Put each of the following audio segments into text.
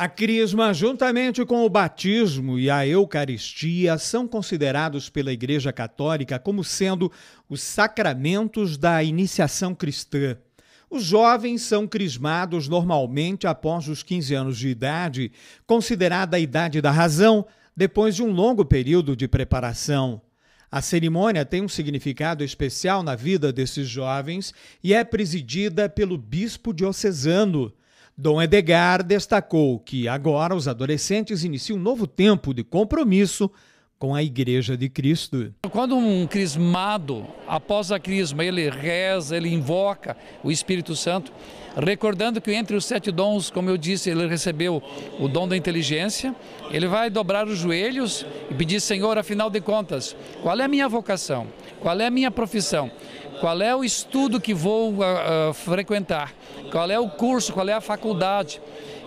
A Crisma, juntamente com o batismo e a Eucaristia, são considerados pela Igreja Católica como sendo os sacramentos da iniciação cristã. Os jovens são crismados normalmente após os 15 anos de idade, considerada a idade da razão, depois de um longo período de preparação. A cerimônia tem um significado especial na vida desses jovens e é presidida pelo bispo diocesano. Dom Edgar destacou que agora os adolescentes iniciam um novo tempo de compromisso com a Igreja de Cristo. Quando um crismado, após a crisma, ele reza, ele invoca o Espírito Santo, recordando que entre os sete dons, como eu disse, ele recebeu o dom da inteligência, ele vai dobrar os joelhos e pedir, Senhor, afinal de contas, qual é a minha vocação? Qual é a minha profissão? qual é o estudo que vou uh, frequentar, qual é o curso, qual é a faculdade.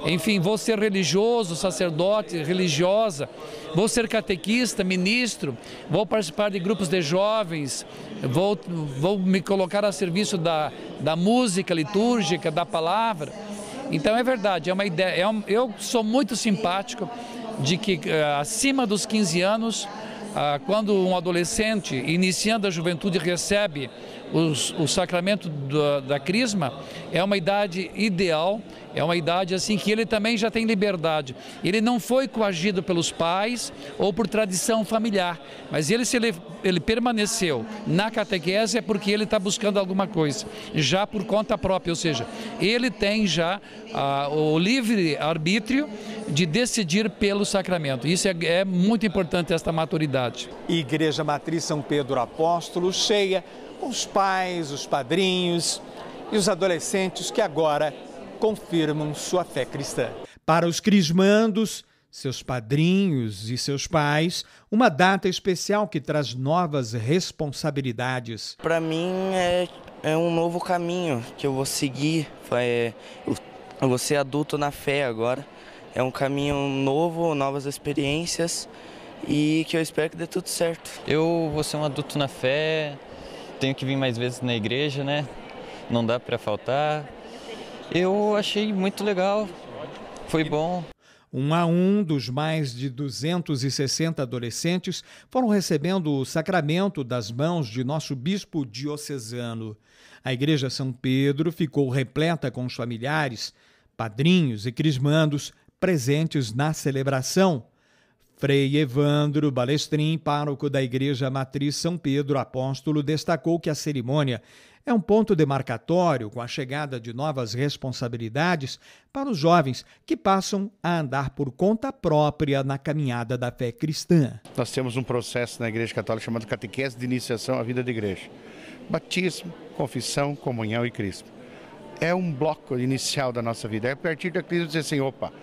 Enfim, vou ser religioso, sacerdote, religiosa, vou ser catequista, ministro, vou participar de grupos de jovens, vou, vou me colocar a serviço da, da música litúrgica, da palavra. Então é verdade, é uma ideia. É um, eu sou muito simpático de que uh, acima dos 15 anos ah, quando um adolescente, iniciando a juventude, recebe os, o sacramento da, da crisma, é uma idade ideal, é uma idade assim que ele também já tem liberdade. Ele não foi coagido pelos pais ou por tradição familiar, mas ele se ele, ele permaneceu na catequese é porque ele está buscando alguma coisa, já por conta própria, ou seja, ele tem já ah, o livre arbítrio de decidir pelo sacramento. Isso é, é muito importante, esta maturidade. Igreja Matriz São Pedro Apóstolo, cheia os pais, os padrinhos e os adolescentes que agora confirmam sua fé cristã. Para os crismandos, seus padrinhos e seus pais, uma data especial que traz novas responsabilidades. Para mim é, é, um novo caminho que eu vou seguir. É, eu vou ser adulto na fé agora. É um caminho novo, novas experiências e que eu espero que dê tudo certo. Eu vou ser um adulto na fé, tenho que vir mais vezes na igreja, né? Não dá para faltar. Eu achei muito legal, foi bom. Um a um dos mais de 260 adolescentes foram recebendo o sacramento das mãos de nosso bispo diocesano. A Igreja São Pedro ficou repleta com os familiares, padrinhos e crismandos presentes na celebração. Frei Evandro Balestrin, pároco da Igreja Matriz São Pedro Apóstolo, destacou que a cerimônia é um ponto demarcatório com a chegada de novas responsabilidades para os jovens que passam a andar por conta própria na caminhada da fé cristã. Nós temos um processo na Igreja Católica chamado Catequese de Iniciação à Vida da Igreja: batismo, confissão, comunhão e Cristo. É um bloco inicial da nossa vida. É a partir da crise dizer assim: opa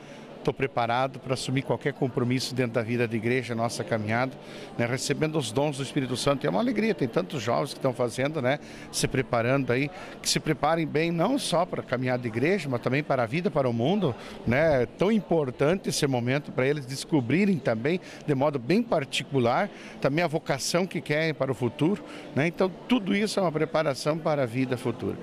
estou preparado para assumir qualquer compromisso dentro da vida da igreja, nossa caminhada, né? recebendo os dons do Espírito Santo. E é uma alegria, tem tantos jovens que estão fazendo, né? se preparando aí, que se preparem bem não só para a caminhada da igreja, mas também para a vida, para o mundo. Né? É tão importante esse momento para eles descobrirem também, de modo bem particular, também a vocação que querem para o futuro. Né? Então, tudo isso é uma preparação para a vida futura.